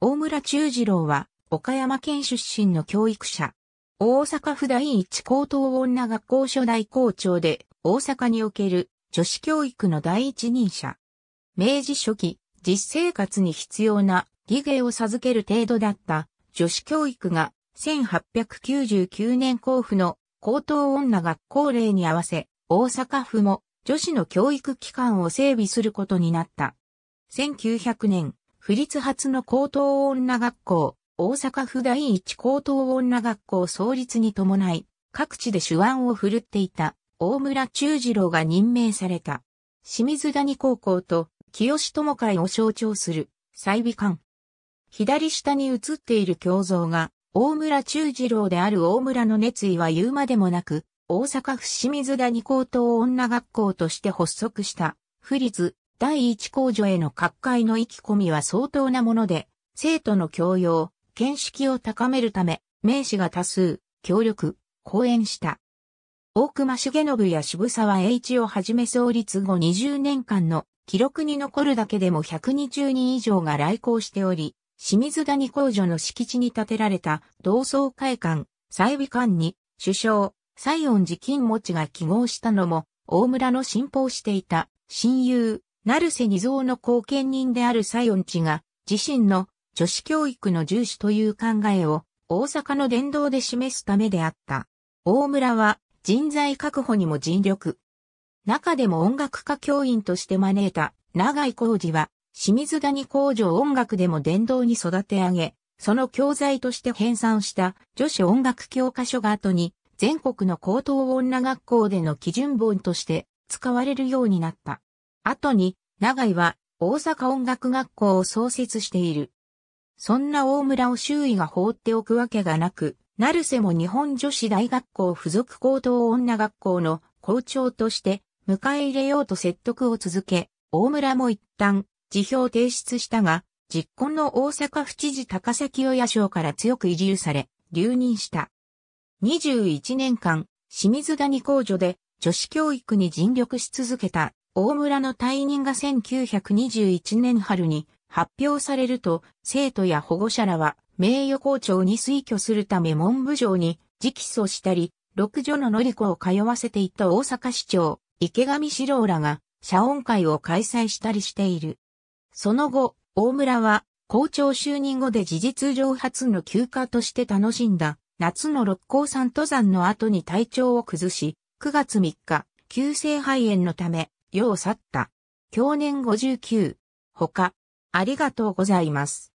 大村中次郎は、岡山県出身の教育者。大阪府第一高等女学校初代校長で、大阪における女子教育の第一人者。明治初期、実生活に必要な理芸を授ける程度だった女子教育が1899年交付の高等女学校令に合わせ、大阪府も女子の教育機関を整備することになった。1900年、府立初の高等女学校、大阪府第一高等女学校創立に伴い、各地で手腕を振るっていた大村中次郎が任命された。清水谷高校と清友会を象徴する再美館。左下に写っている胸像が大村中次郎である大村の熱意は言うまでもなく、大阪府清水谷高等女学校として発足した、府立第一工場への各界の意気込みは相当なもので、生徒の教養、見識を高めるため、名士が多数、協力、講演した。大隈重信や渋沢栄一をはじめ創立後20年間の記録に残るだけでも120人以上が来校しており、清水谷工場の敷地に建てられた同窓会館、再美館に首相、西園寺金持ちが記号したのも、大村の信奉していた親友、成瀬二蔵の後見人である西園地が、自身の女子教育の重視という考えを、大阪の伝道で示すためであった。大村は、人材確保にも尽力。中でも音楽科教員として招いた、長井浩二は、清水谷工場音楽でも伝道に育て上げ、その教材として編纂した女子音楽教科書が後に全国の高等女学校での基準本として使われるようになった。後に、長井は大阪音楽学校を創設している。そんな大村を周囲が放っておくわけがなく、成瀬も日本女子大学校附属高等女学校の校長として迎え入れようと説得を続け、大村も一旦辞表提出したが、実婚の大阪府知事高崎親賞から強く移住され、留任した。21年間、清水谷工場で女子教育に尽力し続けた大村の退任が1921年春に発表されると、生徒や保護者らは名誉校長に推挙するため文部省に直訴したり、六女のり子を通わせていた大阪市長、池上四郎らが、謝恩会を開催したりしている。その後、大村は、校長就任後で事実上初の休暇として楽しんだ、夏の六甲山登山の後に体調を崩し、9月3日、急性肺炎のため、世を去った。享年59。他、ありがとうございます。